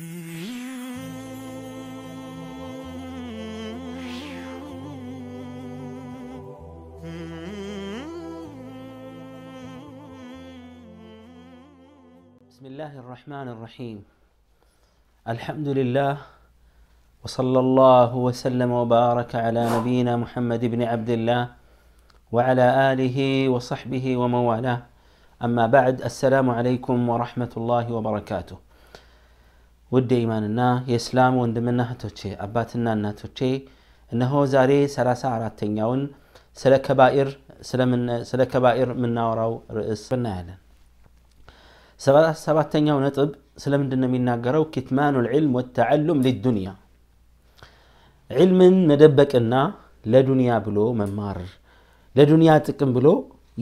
بسم الله الرحمن الرحيم الحمد لله وصلى الله وسلم وبارك على نبينا محمد بن عبد الله وعلى اله وصحبه ومن والاه اما بعد السلام عليكم ورحمه الله وبركاته ود إيماننا يسلام وندمنا هتوشي أباتنا ناتوشي إنه زاري سلاسة عراتين يون سلا كبائر سلا من سلا كبائر من ناورو رئيس بنالا سبعة سبعة يوم نطب سلام دنا من ناقرو كتمان العلم والتعلم للدنيا علم مدبك إنا لدنيا بلو ممار لدنيا تكم بلو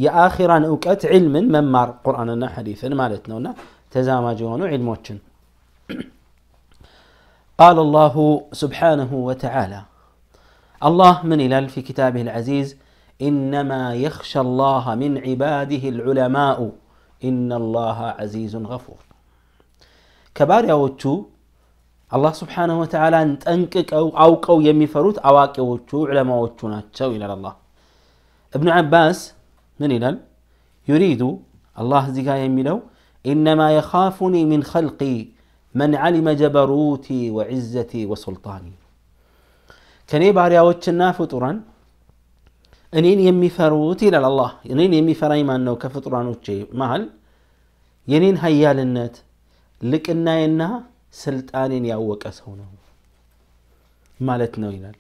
يا آخر أن أوكات علم ممار قرآننا حديثا مالتنا تزامجون علم وشن قال الله سبحانه وتعالى الله من إلال في كتابه العزيز إنما يخشى الله من عباده العلماء إن الله عزيز غفور كبار يا وتو الله سبحانه وتعالى أنكك أو أوك أو يمي فروت أواك علماء وتو إلى الله ابن عباس من إلال يريد الله زيها يميلو إنما يخافني من خلقي من علم جبروتي وعزتي وسلطاني كني باريا وچنا فطورا انين يمي فروتي لله انين يمي فراي ما انه كفطران وچي مال ينين هيالنت لكنا ينا سلطانين يا وقس هنا مالتنا ينال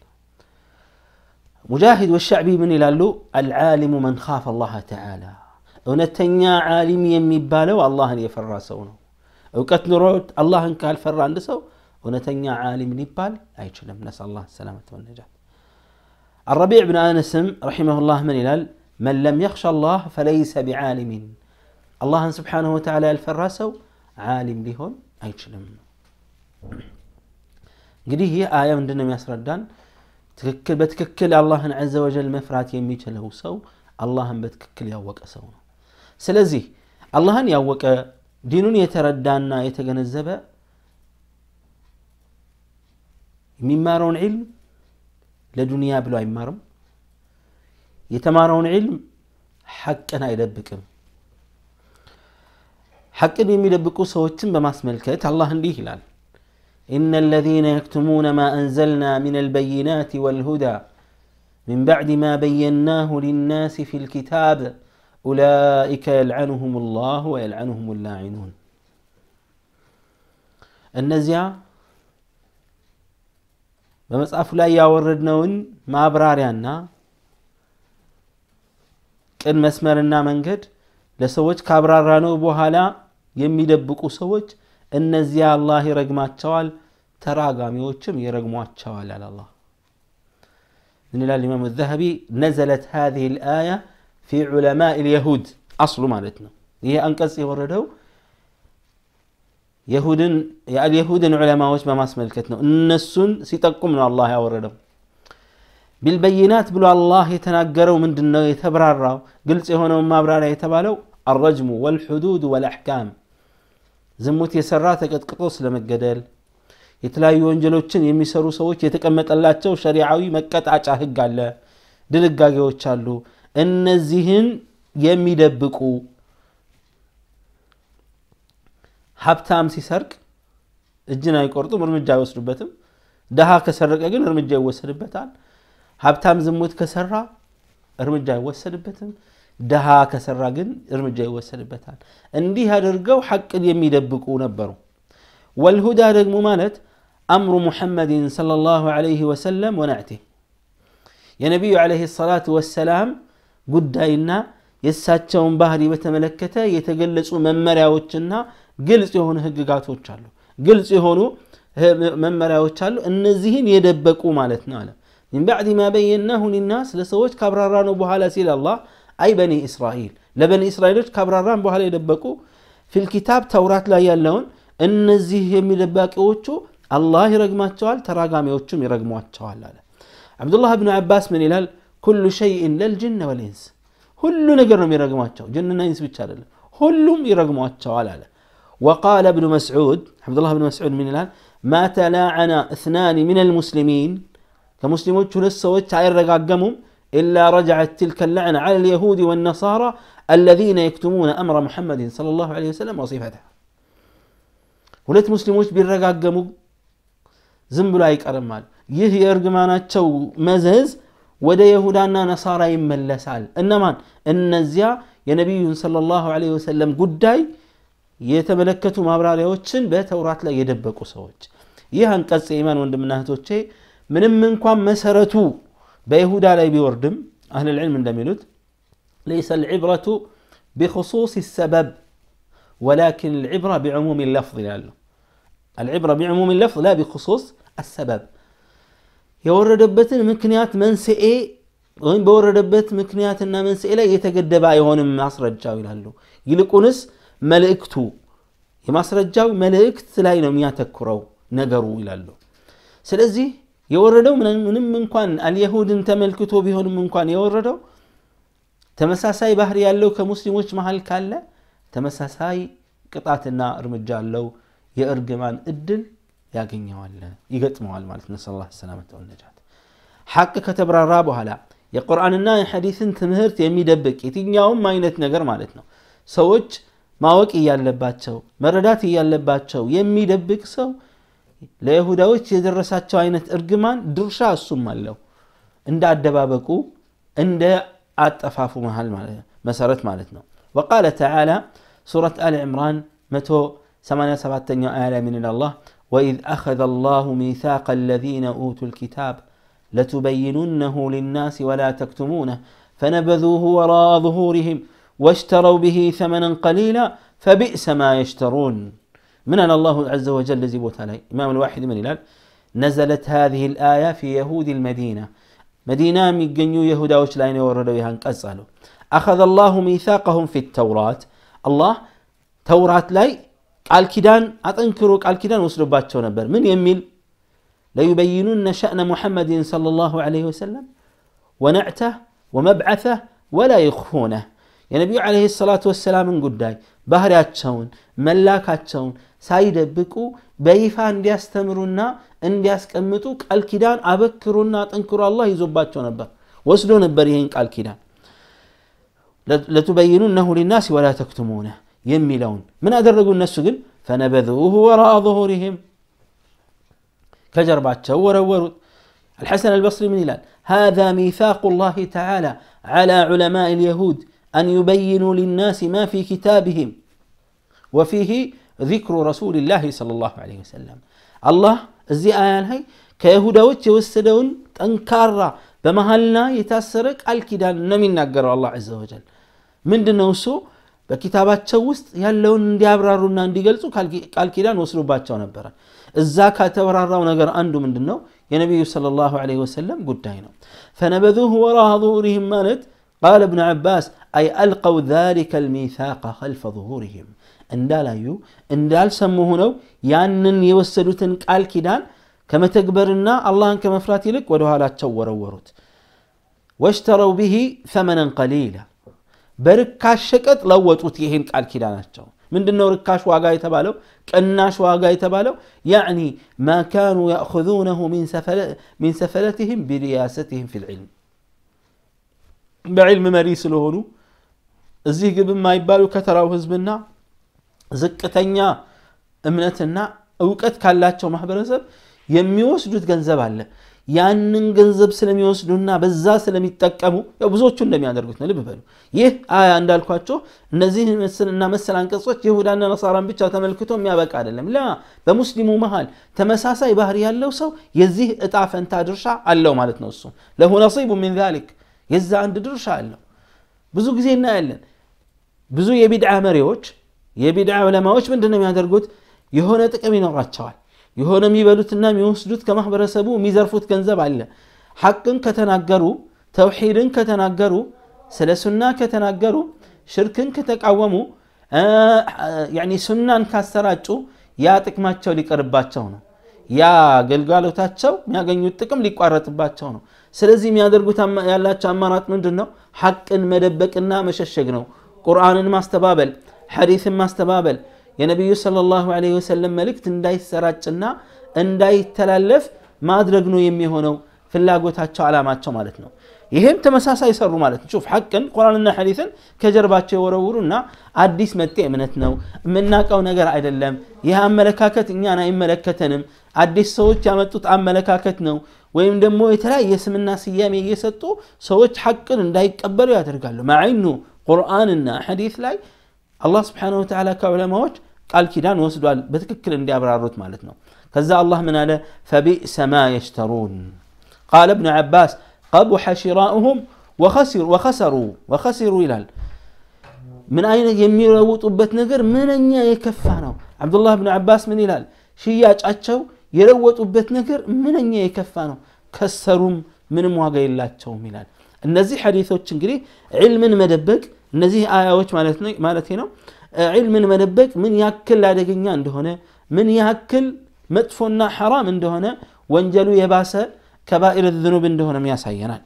مجاهد والشعبي من الى اللو العالم من خاف الله تعالى ونتنيا عالم يمي بالو والله ان يفرسونه أوقات نروت الله إن كان فر عند سو ونتنيا عالي من يبال أي كلام نسأل الله السلامة والنجاة الربيع بن أنس رحمه الله من إلال من لم يخش الله فليس بعالم الله سبحانه وتعالى الفر سو عالم لهم أي كلام قدي هي آية من دنيا مصر الدان تككل بتككل الله عز وجل مفرات يمي كله سو الله بتككل يوقع سو سلزي الله يوقع دينون يتردانا يتجنزبا ممارون علم لدنيا بلا عمارم يتمارون علم حق أنا يدبكم حق أن يدبكو سوتم بماس ملكات الله هندي هلال إن الذين يكتمون ما أنزلنا من البينات والهدى من بعد ما بيناه للناس في الكتاب أولئك يلعنهم الله ويلعنهم اللاعنون النزيع بمصاف لا ياوردنون ما ابراريانا كن مسمرنا منجد لسوج كابرارانو بوهالا يميدبقو سوج النزيع الله رقمات شوال تراغامي وچم يرقمات شوال على الله من الإمام الذهبي نزلت هذه الآية في علماء اليهود أصل مالتنا هي أنكس يوردو يهودن يا اليهودن علماء وش ما اسم ملكتنا النسون سيتقمنا الله يوردو بالبينات بلو الله يتنقروا من دنو يتبرروا قلت هنا وما برارا يتبالوا الرجم والحدود والأحكام زموت يسرات قد قطوس لما قدل يتلايو انجلو تشن يميسرو سووك يتكمت الله تشو شريعوي مكت عجا هقال دلقاقي وتشالو እነዚህን የሚደብቁ ሀብታም ሲሰርቅ እጅን አይቆርጡም እርምጃ አይወስዱበትም ደሃ ከሰረቀ ግን እርምጃ ይወሰድበታል ሀብታም ዝሙት ከሰራ እርምጃ አይወሰድበትም ደሃ ከሰራ ግን እርምጃ ይወሰድበታል እንዲህ አድርገው ሐቅን የሚደብቁ ነበሩ ወልሁዳ ደግሞ ማለት أمر محمد صلى الله عليه وسلم ونعته يا نبي عليه الصلاة والسلام ጉዳይና የእሳቸውን ባህሪ በተመለከተ የተገለጹ መመሪያዎችና ግልጽ የሆኑ ህግጋቶች አሉ ግልጽ የሆኑ መመሪያዎች አሉ እነዚህን የደበቁ ማለት ነው አለ من بعد ما بيناه للناس لسويت كابرارانو بوهالا سيل الله أي بني إسرائيل لبني إسرائيل كابراران بوهالا يدبكو في الكتاب توراة لا يلون እነዚህ የሚደባቂዎቹ አላህ ይረግማቸዋል ተራጋሚዎቹም ይረግሟቸዋል አለ አብዱላህ ብን አባስ ምን ይላል كل شيء للجن والإنس كل نجر من رقمات جن إنس بتشارل كلهم يرقموا على وقال ابن مسعود حفظ الله بن مسعود من الآن ما تلاعن اثنان من المسلمين كمسلمون شو لسه إلا رجعت تلك اللعنة على اليهود والنصارى الذين يكتمون أمر محمد صلى الله عليه وسلم وصفته ولت مسلموش بالرقاق قمو زنبلايك أرمال يهي أرقمانات شو مزهز ወደ የሁዳና ነሳራ ይመለሳል እነማን እነዚያ የነቢዩን صلى الله عليه وسلم ጉዳይ የተመለከቱ ማብራሪያዎችን በተውራት ላይ የደበቁ ሰዎች ይህ አንቀጽ የኢማን ወንድምና እህቶቼ ምንም እንኳን መሰረቱ በይሁዳ ላይ ቢወርድም አህል ልዕልም እንደሚሉት ليس العبرة بخصوص السبب ولكن العبرة بعموم اللفظ لعله العبرة بعموم اللفظ لا بخصوص السبب የወረደበትን ምክንያት መንስኤ ወይም በወረደበት ምክንያትና መንስኤ ላይ የተገደበ አይሆንም ማስረጃው ይላሉ። ይልቁንስ መልእክቱ የማስረጃው መልእክት ላይ ነው የሚያተኩረው ነገሩ ይላሉ። ስለዚህ የወረደው ምንም እንኳን አልየሁድን ተመልክቶ ቢሆንም እንኳን የወረደው ተመሳሳይ ባህሪ ያለው ከሙስሊሞች መሀል ካለ ተመሳሳይ ቅጣትና እርምጃ አለው የእርግማን እድል ያገኘዋል ይገጥመዋል ማለት ነው ነስአል ሰላመተ ወነጃት ሐቅ ከተብራራ በኋላ የቁርአንና የሐዲስን ትምህርት የሚደብቅ የትኛውም አይነት ነገር ማለት ነው ሰዎች ማወቅ እያለባቸው መረዳት እያለባቸው የሚደብቅ ሰው ለይሁዳዎች የደረሳቸው አይነት እርግማን ድርሻ እሱም አለው እንደ አደባበቁ እንደ አጠፋፉ መሃል መሰረት ማለት ነው وقال تعالى سورة آل عمران متو 87 آية من الله وإذ أخذ الله ميثاق الذين أوتوا الكتاب لتبيننه للناس ولا تكتمونه فنبذوه وراء ظهورهم واشتروا به ثمنا قليلا فبئس ما يشترون من أن الله عز وجل زبوت عليه إمام الواحد من الهلال نزلت هذه الآية في يهود المدينة مدينة ميجنيو يهودا وشلاين وردويها انقصالو أخذ الله ميثاقهم في التوراة الله توراة لي قال كيدان أتنكروا قال كيدان وصلوا باتشو نبر من يميل ليبينن شأن محمد صلى الله عليه وسلم ونعته ومبعثه ولا يخفونه يا نبي عليه الصلاة والسلام ان قداي بهر أتشون ملاك أتشون سايد بكو بيفا اندي استمرونا اندي اسكمتو قال كيدان أبكرونا أتنكروا الله يزباتشو نبر وصلوا نبر يهين قال كيدان لتبينونه للناس ولا تكتمونه የሚለውን ምን አደረጉ እነሱ ግን ፈነበذوه وراء ظهورهم ከጀርባቸው ወረወሩት الحسن البصري من إلال هذا ميثاق الله تعالى على علماء اليهود أن يبينوا للناس ما في كتابهم وفيه ذكر رسول الله صلى الله عليه وسلم الله እዚህ آيان هاي ከይሁዳዎች የወሰደውን وسدون በመሀልና بمهلنا يتسرق الكدان ነው የሚናገረው الله عز وجل من دنوسو በኪታባቸው ውስጥ ያለውን እንዲያብራሩና እንዲገልጹ ቃል ኪዳን ወስዶባቸው ነበረ እዛ ከተብራራው ነገር አንዱ ምንድን ነው የነቢዩ صلى الله عليه وسلم ጉዳይ ነው فنبذوه وراء ظهورهم ማለት قال ابن عباس أي ألقوا ذلك الميثاق خلف ظهورهم እንዳላዩ እንዳልሰሙ ሆነው ያንን የወሰዱትን ቃል ኪዳን ከመተግበርና አላህን ከመፍራት ይልቅ ወደ ኋላቸው ወረወሩት ወሽተረው ብሂ ثመነን ቀሊላ በርካሽ ሸቀጥ ለወጡት ይሄን ቃል ኪዳናቸው ምንድነው ርካሽ ዋጋ የተባለው ቅናሽ ዋጋ የተባለው ያዕኒ ማ ካኑ ያእኹዙነሁ ሚን ሰፈለትህም ቢሪያሰትህም ፊ ልዕልም በዕልም መሪ ስለሆኑ እዚህ ግብ የማይባሉ ከተራው ህዝብና ዝቅተኛ እምነትና እውቀት ካላቸው ማህበረሰብ የሚወስዱት ገንዘብ አለ ያንን ገንዘብ ስለሚወስዱና በዛ ስለሚጠቀሙ ብዙዎቹ እንደሚያደርጉት ነው ልብ በሉ ይህ አያ እንዳልኳቸው እነዚህ እና መሰል አንቀጾች ይሁዳና ነሳራን ብቻ ተመልክቶ የሚያበቃ አይደለም ላ በሙስሊሙ መሃል ተመሳሳይ ባህር ያለው ሰው የዚህ እጣ ፈንታ ድርሻ አለው ማለት ነው እሱ ለሁ ነሲቡ ሚን ዛሊክ የዛ አንድ ድርሻ አለው ብዙ ጊዜ እናያለን ብዙ የቢድዓ መሪዎች የቢድዓ ዑለማዎች ምንድን ነው የሚያደርጉት የሆነ ጥቅም ይኖራቸዋል የሆነ የሚበሉትና የሚወስዱት ከማህበረሰቡ የሚዘርፉት ገንዘብ አለ ሐቅን ከተናገሩ ተውሒድን ከተናገሩ ስለ ሱና ከተናገሩ ሽርክን ከተቃወሙ ሱናን ካሰራጩ ያ ጥቅማቸው ሊቀርባቸው ነው ያ ገልጋሎታቸው የሚያገኙት ጥቅም ሊቋረጥባቸው ነው ስለዚህ የሚያደርጉት ያላቸው አማራጭ ምንድን ነው ሐቅን መደበቅና መሸሸግ ነው ቁርአንን ማስተባበል ሐዲስን ማስተባበል የነቢዩ ሰለላሁ ዐለይሂ ወሰለም መልእክት እንዳይሰራጭና እንዳይተላለፍ ማድረግ ነው የሚሆነው ፍላጎታቸው አላማቸው ማለት ነው ይህም ተመሳሳይ ሰሩ ማለት ነው ሐቅን ቁርአንና ሐዲስን ከጀርባቸው የወረውሩና አዲስ መጤ እምነት ነው የምናቀው ነገር አይደለም ይህ አመለካከት እኛን አይመለከተንም አዲስ ሰዎች ያመጡት አመለካከት ነው ወይም ደግሞ የተለያየ ስምና ስያሜ እየሰጡ ሰዎች ሐቅን እንዳይቀበሉ ያደርጋሉ ማዕኑ ቁርአንና ሐዲስ ላይ አላህ ስብሓን ወተላ ከዑለማዎች قال كيدان وسدوال بتككل اندي ابراروت مالتنا كذا الله من انا فبئس ما يشترون قال ابن عباس قبح شراؤهم وخسر وخسروا وخسروا الى من اين يميروا طبت نجر من اين يكفانا عبد الله بن عباس من الى شياج اتشو يروا طبت نجر من اين يكفانا كسروا من مواقع الله الى النزيح حديثه تشنجري علم مدبك النزيح ايه وش مالتنا مالتنا علم منبك من ياكل لادقنيا هنا من ياكل مدفونا حرام هنا وانجلو يباسا كبائر الذنوب هنا يا سينا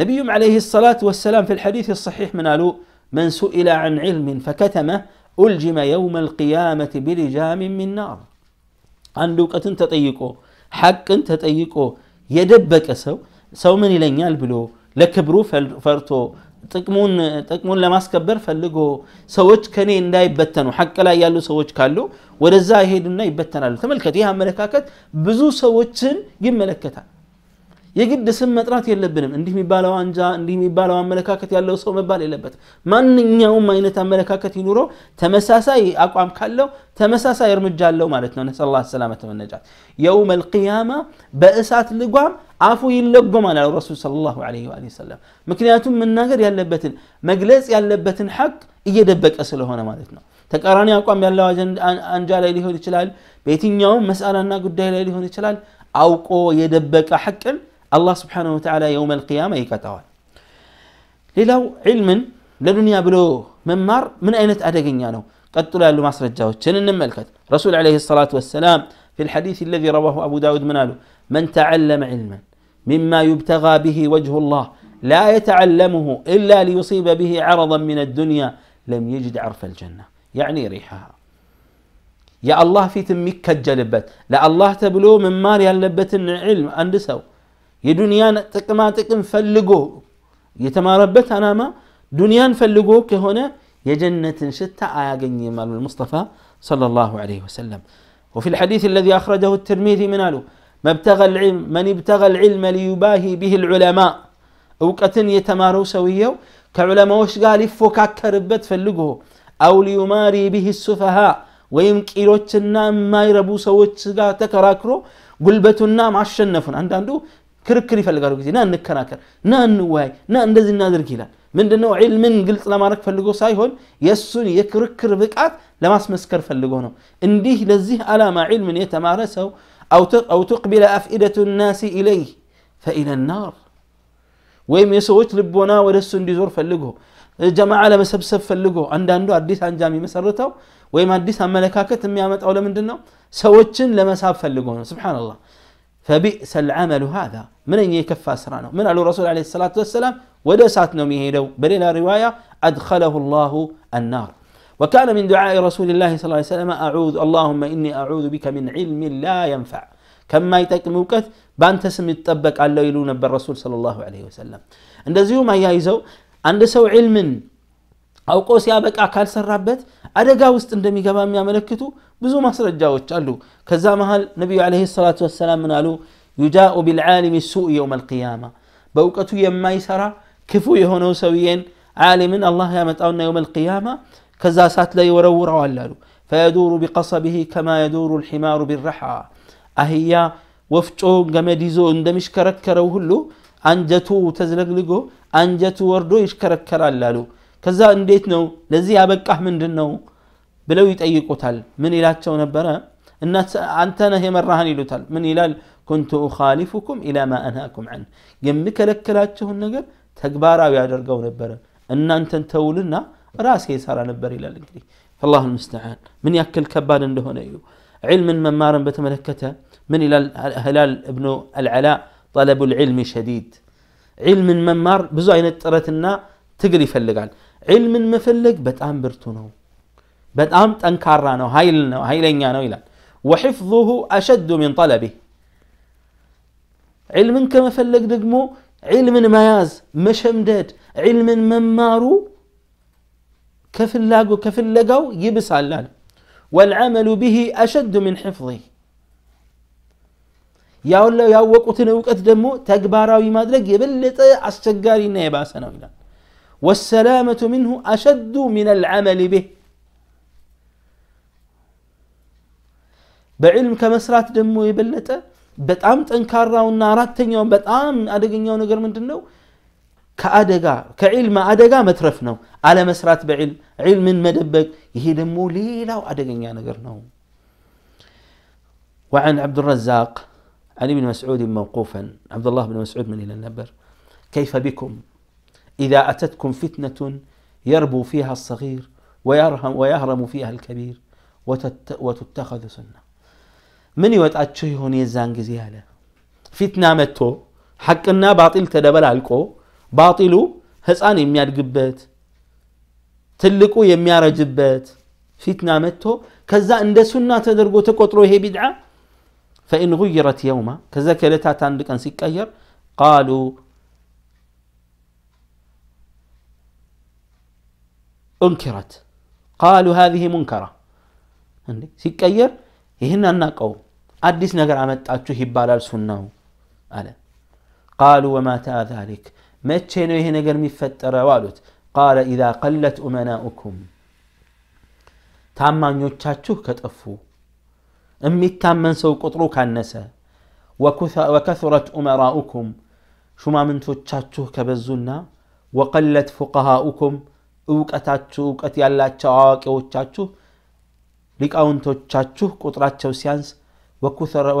نبيهم عليه الصلاة والسلام في الحديث الصحيح من قالوا من سئل عن علم فكتمه ألجم يوم القيامة بلجام من نار عندك أنت تطيقه حق أنت تطيقه يدبك سو سو من يلين يلبلو لكبرو فرتو ጥቅሙን ለማስከበር ፈልጎ ሰዎች ከኔ እንዳይበተኑ ሐቅ ላይ ያሉ ሰዎች ካሉ ወደዛ ይሄዱና ይበተናሉ። ተመልከት፣ ይህ አመለካከት ብዙ ሰዎችን ይመለከታል። የግድ ስም መጥራት የለብንም። እንዲህ የሚባለው አንጃ፣ እንዲህ የሚባለው አመለካከት ያለው ሰው መባል የለበት። ማንኛውም አይነት አመለካከት ይኑረው፣ ተመሳሳይ አቋም ካለው ተመሳሳይ እርምጃ አለው ማለት ነው። ነስአሉላህ ሰላመተ ወነጃት። የውመል ቂያማ በእሳት ልጓም አፉ ይለጎማል አሉ ረሱል ሰለላሁ ዐለይሂ ወሰለም ምክንያቱም መናገር ያለበትን መግለጽ ያለበትን ሐቅ እየደበቀ ስለሆነ ማለት ነው ተቃራኒ አቋም ያለው አንጃ ላይ ሊሆን ይችላል በየትኛውም መስአላና ጉዳይ ላይ ሊሆን ይችላል አውቆ የደበቀ ሐቅን አላህ ስብሓን ወተላ የውም አልቅያማ ይቀጣዋል ሌላው ዕልምን ለዱንያ ብሎ መማር ምን አይነት አደገኛ ነው ቀጥሎ ያሉ ማስረጃዎችን እንመልከት ረሱል ለ ሰላት ወሰላም في الحديث الذي رواه أبو داود مناله من تعلم علما مما يبتغى به وجه الله لا يتعلمه الا ليصيب به عرضا من الدنيا لم يجد عرف الجنه يعني ريحها يا الله في تمك كجلبت لا الله من ተብሎ መማር ያለበትን ዕልም አንድ ሰው የዱንያን انا ما ፈልጎ የተማረበት كهنا يا جنه شتا የጀነትን ሽታ مال المصطفى صلى الله عليه وسلم وفي الحديث الذي أخرجه الترمذي من قالوا ما ابتغى العلم من ابتغى العلم ليباهي به العلماء او كتن يتمارو سويه كعلماء وش قال يفوك كربت فلقه أو ليماري به السفهاء ويم كيروتش النام ما يربو سويتش قا تكراكرو قلبت النام عشنفن عند عندو كركري فلقارو كتير نان نكراكر نان نواي نان نزل نادر كيلا من دنو علم قلت لما رك فلقو هون يسوني يكركر بكات لما اسمسكر فلقونه انديه لزيه علامة علم يتمارسه أو أو تقبل أفئدة الناس إليه فإلى النار ويم يسويت لبونا ولسن ديزور فلقه جماعة على مسبسب فلقه عندنا عنده أديس عن جامي مسرته ويم أديس عن ملكاكة تميامة أولى من دنا سويتشن لمساب فلقه سبحان الله فبئس العمل هذا من أن يكفى سرانه من قال الرسول عليه الصلاة والسلام ودسات نومي ميهيدو بلنا رواية أدخله الله النار وكان من دعاء رسول الله صلى الله عليه وسلم أعوذ اللهم إني أعوذ بك من علم لا ينفع كما يتكلمك بان تسمي الطبق على يلون بالرسول صلى الله عليه وسلم عند ما يايزو عند سو علم أو قوس يا بك ربت سرابت أدقا وستندمي قبام يا ملكتو بزو مصر الجاوج قالوا كذا مهل نبي عليه الصلاة والسلام من قالوا يجاء بالعالم السوء يوم القيامة بوقته يما يسرى كفو يهونو سويين عالم الله يامت متأونا يوم القيامة كزاسات لا يورور واللالو فيدور بقصبه كما يدور الحمار بالرحى أهيا وفتو غمديزو اندمش كركرو هلو أنجتو تزلقلقو أنجتو وردو يشكركر اللالو كذا انديت نو لزي أبقى أحمد دنو بلوي يتأيقو قتال من إلات شو نبرا الناس أنت نهي مرهاني لتال من إلال كنت أخالفكم إلى ما أنهاكم عنه جمك لك لات شو النقر تقبارا برا أن أنت تولنا راسي يسار انا بري الانكري فالله المستعان من ياكل كبان عنده هنا علم ممار بتملكته من الى هلال ابن العلاء طلب العلم شديد علم ممار بزو عين طرتنا تقري يفلقال علم مفلق بتام برتونو بتام تنكارانو هايلنا هايلنيا نو الى وحفظه اشد من طلبه علم كما فلق دقمو علم مياز مشمدد علم ممارو كفل لاقو كفل لقو يبس علان والعمل به أشد من حفظه يا ولا يا وقتنا وقت دمو تكبارا وما ادري يبلط اشجاري نيبا سنويلا والسلامة منه أشد من العمل به بعلم كمسرات دمو يبلط بتام تنكارا ونارات تنيون بتام ادغنيو نغر من ከአደጋ ከዕልም አደጋ መትረፍ ነው አለመስራት በዕልም ዕልምን መደበቅ ይሄ ደግሞ ሌላው አደገኛ ነገር ነው وعن عبد الرزاق عن ابن مسعود موقوفا عبد الله بن مسعود من إلى النبر كيف بكم إذا أتتكم فتنة يربو فيها الصغير ويرهم ويهرم فيها الكبير وتتخذ سنة من يوت أتشيهون يزان فتنة متو حقنا باطل تدبل على الكو ባጢሉ ህፃን የሚያድግበት ትልቁ የሚያረጅበት ፊትና መጥቶ ከዛ እንደ ሱና ተደርጎ ተቆጥሮ ይሄ ቢድዓ ፈኢን ጉይረት የውማ ከዛ ከዕለታት አንድ ቀን ሲቀየር ቃሉ እንኪረት ቃሉ ሀዚህ ሙንከራ ሲቀየር ይህን አናቀውም አዲስ ነገር አመጣችሁ ይባላል ሱናው አለ ቃሉ ወማ ተአ ዛሊክ መቼ ነው ይሄ ነገር የሚፈጠረው አሉት ቃለ ኢዛ ቀለት ኡመናኡኩም ታማኞቻችሁ ከጠፉ የሚታመን ሰው ቁጥሩ ካነሰ ወከثረት ኡመራኡኩም ሹማምንቶቻችሁ ከበዙና ወቀለት ፉቀሃኡኩም እውቀታችሁ እውቀት ያላቸው አዋቂዎቻችሁ ሊቃውንቶቻችሁ ቁጥራቸው ሲያንስ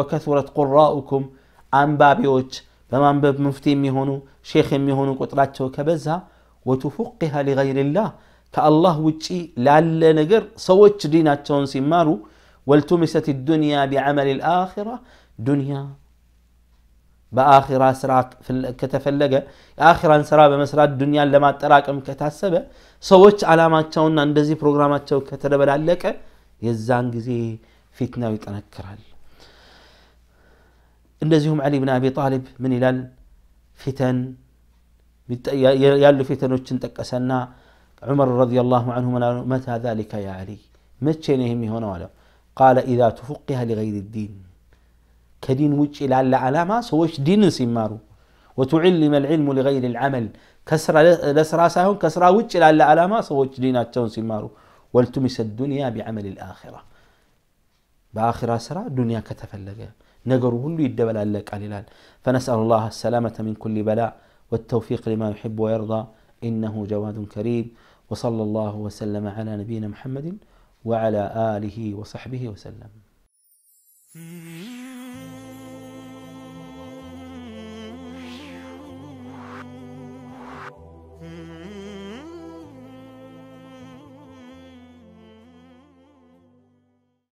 ወከثረት ቁራኡኩም አንባቢዎች በማንበብ ሙፍቲ የሚሆኑ ሼክ የሚሆኑ ቁጥራቸው ከበዛ ወቱፉቅሃ ሊገይርላህ ከአላህ ውጪ ላለ ነገር ሰዎች ዲናቸውን ሲማሩ ወልቱሚሰት ዱንያ ቢዓመል ልአራ ዱንያ በአራ ስራ ከተፈለገ የአራን ስራ በመስራት ዱንያን ለማጠራቀም ከታሰበ ሰዎች አላማቸውና እንደዚህ ፕሮግራማቸው ከተደበላለቀ የዛን ጊዜ ፊትናው ይጠነክራል እንደዚሁም አሊ ብን አቢ ጣሊብ ምን ይላል ፊተን ያሉ ፊተኖችን ጠቀሰና ዑመር الله አንሁ መታ ዛሊከ ያ علي መቼ ነው ይህም የሆነው قال ቃለ ኢዛ لغير الدين ዲን ከዲን ውጭ ላለ ዓላማ ሰዎች ዲንን ሲማሩ وتعلم العلم لغير العمل كسرى لسرى ساهم كسرى وجه لا علامة سوج ديناتهم سيمارو والتمس الدنيا بعمل الآخرة بآخرة سرى دنيا كتفلقها ነገሩ ሁሉ على ይላል فنسأل الله السلامة من كل بلاء والتوفيق لما يحب ويرضى إنه جواد كريم وصلى الله وسلم على نبينا محمد وعلى آله وصحبه وسلم.